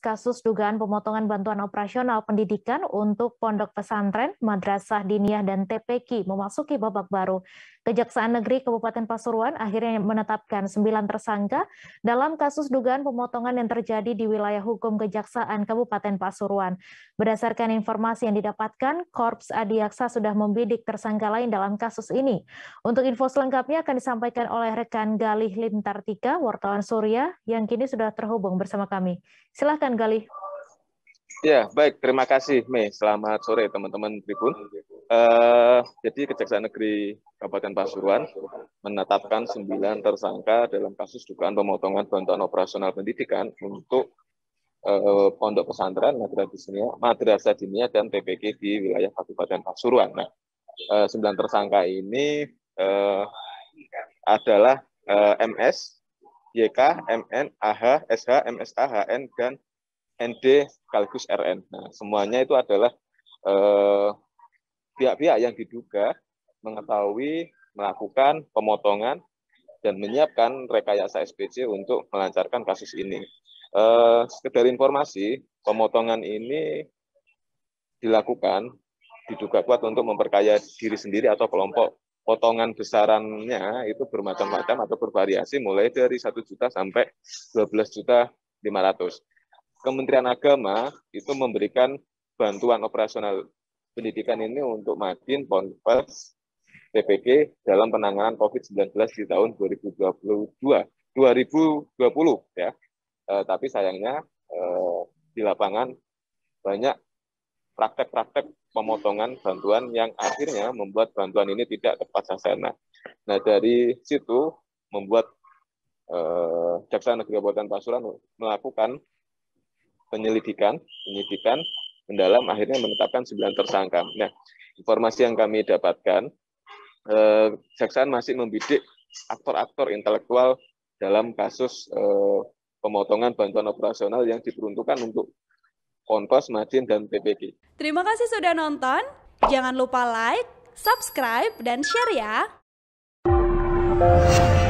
kasus dugaan pemotongan bantuan operasional pendidikan untuk pondok pesantren, madrasah diniah dan TPQ memasuki babak baru. Kejaksaan Negeri Kabupaten Pasuruan akhirnya menetapkan sembilan tersangka dalam kasus dugaan pemotongan yang terjadi di wilayah hukum Kejaksaan Kabupaten Pasuruan. Berdasarkan informasi yang didapatkan, Korps Adiaksa sudah membidik tersangka lain dalam kasus ini. Untuk info selengkapnya akan disampaikan oleh rekan Galih Lintartika, wartawan Surya, yang kini sudah terhubung bersama kami. Silahkan Silakan Gali. Ya, baik. Terima kasih, Mei. Selamat sore, teman-teman Tribun. Uh, jadi, Kejaksaan Negeri Kabupaten Pasuruan menetapkan sembilan tersangka dalam kasus dugaan pemotongan bantuan operasional pendidikan untuk uh, pondok pesantren, madrasah dinia, dan TPK di wilayah Kabupaten Pasuruan. Nah, uh, sembilan tersangka ini uh, adalah uh, MS, YK, MN, AH, SH, MSAHN, dan ND sekaligus RN. Nah, semuanya itu adalah eh, pihak-pihak eh, yang diduga mengetahui, melakukan pemotongan, dan menyiapkan rekayasa SPC untuk melancarkan kasus ini. Eh, sekedar informasi, pemotongan ini dilakukan diduga kuat untuk memperkaya diri sendiri atau kelompok potongan besarannya itu bermacam-macam atau bervariasi mulai dari 1 juta sampai 12 juta 500. Kementerian Agama itu memberikan bantuan operasional pendidikan ini untuk Madin, Ponpes, TPK dalam penanganan COVID-19 di tahun 2022, 2020 ya. E, tapi sayangnya e, di lapangan banyak praktek-praktek pemotongan bantuan yang akhirnya membuat bantuan ini tidak tepat sasaran. Nah dari situ membuat e, Jaksa Negeri Kabupaten Pasuruan melakukan penyelidikan, penyidikan mendalam akhirnya menetapkan 9 tersangka. Nah, informasi yang kami dapatkan, eh, masih membidik aktor-aktor intelektual dalam kasus eh, pemotongan bantuan operasional yang diperuntukkan untuk Ponpes, Madin, dan PPG. Terima kasih sudah nonton. Jangan lupa like, subscribe, dan share ya.